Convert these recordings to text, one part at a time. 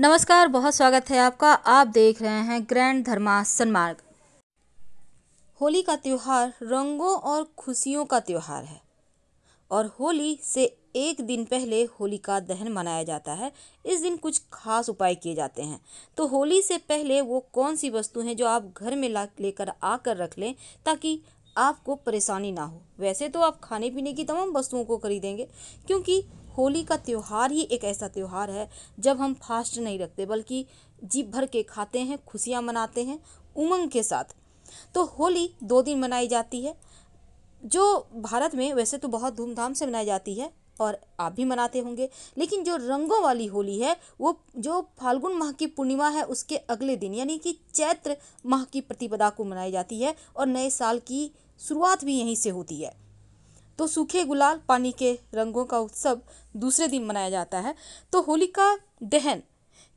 नमस्कार बहुत स्वागत है आपका आप देख रहे हैं ग्रैंड धर्मा सन्मार्ग होली का त्यौहार रंगों और खुशियों का त्यौहार है और होली से एक दिन पहले होलिका दहन मनाया जाता है इस दिन कुछ खास उपाय किए जाते हैं तो होली से पहले वो कौन सी वस्तु हैं जो आप घर में ला लेकर आकर रख लें ताकि आपको परेशानी ना हो वैसे तो आप खाने पीने की तमाम वस्तुओं को खरीदेंगे क्योंकि होली का त्यौहार ही एक ऐसा त्यौहार है जब हम फास्ट नहीं रखते बल्कि जी भर के खाते हैं खुशियाँ मनाते हैं उमंग के साथ तो होली दो दिन मनाई जाती है जो भारत में वैसे तो बहुत धूमधाम से मनाई जाती है और आप भी मनाते होंगे लेकिन जो रंगों वाली होली है वो जो फाल्गुन माह की पूर्णिमा है उसके अगले दिन यानी कि चैत्र माह की प्रतिपदा को मनाई जाती है और नए साल की शुरुआत भी यहीं से होती है तो सूखे गुलाल पानी के रंगों का उत्सव दूसरे दिन मनाया जाता है तो होलिका दहन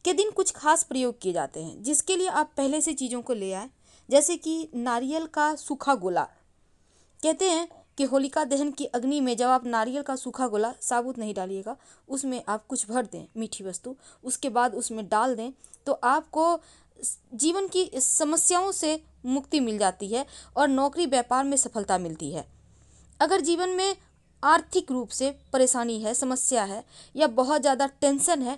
के दिन कुछ खास प्रयोग किए जाते हैं जिसके लिए आप पहले से चीज़ों को ले आए जैसे कि नारियल का सूखा गोला कहते हैं कि होलिका दहन की अग्नि में जब आप नारियल का सूखा गोला साबुत नहीं डालिएगा उसमें आप कुछ भर दें मीठी वस्तु उसके बाद उसमें डाल दें तो आपको जीवन की समस्याओं से मुक्ति मिल जाती है और नौकरी व्यापार में सफलता मिलती है अगर जीवन में आर्थिक रूप से परेशानी है समस्या है या बहुत ज़्यादा टेंशन है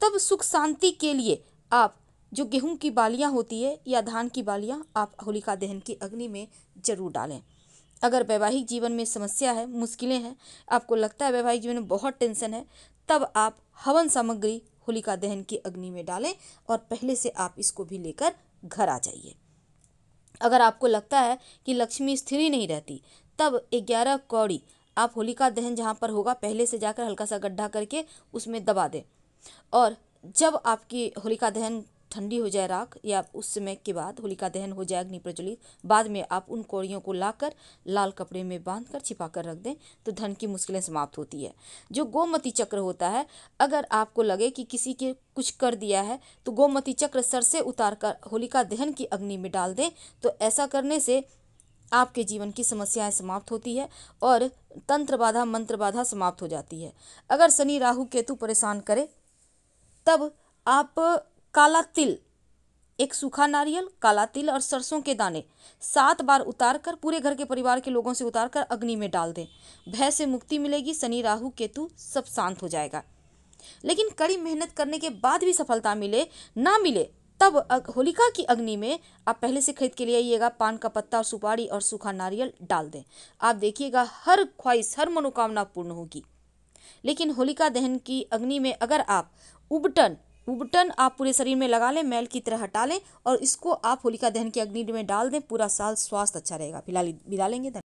तब सुख शांति के लिए आप जो गेहूं की बालियां होती है या धान की बालियां आप होलिका दहन की अग्नि में जरूर डालें अगर वैवाहिक जीवन में समस्या है मुश्किलें हैं आपको लगता है वैवाहिक जीवन में बहुत टेंशन है तब आप हवन सामग्री होलिका दहन की अग्नि में डालें और पहले से आप इसको भी लेकर घर आ जाइए अगर आपको लगता है कि लक्ष्मी स्थिर ही नहीं रहती तब ग्यारह कौड़ी आप होलिका दहन जहाँ पर होगा पहले से जाकर हल्का सा गड्ढा करके उसमें दबा दें और जब आपकी होलिका दहन ठंडी हो जाए राख या उस समय के बाद होलिका दहन हो जाए अग्नि प्रज्वलित बाद में आप उन कौड़ियों को लाकर लाल कपड़े में बांध कर छिपा कर रख दें तो धन की मुश्किलें समाप्त होती है जो गोमती चक्र होता है अगर आपको लगे कि किसी के कुछ कर दिया है तो गोमती चक्र सर से उतार कर होलिका दहन की अग्नि में डाल दें तो ऐसा करने से आपके जीवन की समस्याएं समाप्त होती है और तंत्र बाधा मंत्र बाधा समाप्त हो जाती है अगर शनि राहु केतु परेशान करे तब आप काला तिल एक सूखा नारियल काला तिल और सरसों के दाने सात बार उतार कर पूरे घर के परिवार के लोगों से उतार कर अग्नि में डाल दें भय से मुक्ति मिलेगी शनि राहु केतु सब शांत हो जाएगा लेकिन कड़ी मेहनत करने के बाद भी सफलता मिले ना मिले तब होलिका की अग्नि में आप पहले से खरीद के ले आइएगा पान का पत्ता और सुपारी और सूखा नारियल डाल दें आप देखिएगा हर ख्वाहिश हर मनोकामना पूर्ण होगी लेकिन होलिका दहन की अग्नि में अगर आप उबटन उबटन आप पूरे शरीर में लगा लें मैल की तरह हटा लें और इसको आप होलिका दहन की अग्नि में डाल दें पूरा साल स्वास्थ्य अच्छा रहेगा फिलहाल बिला लेंगे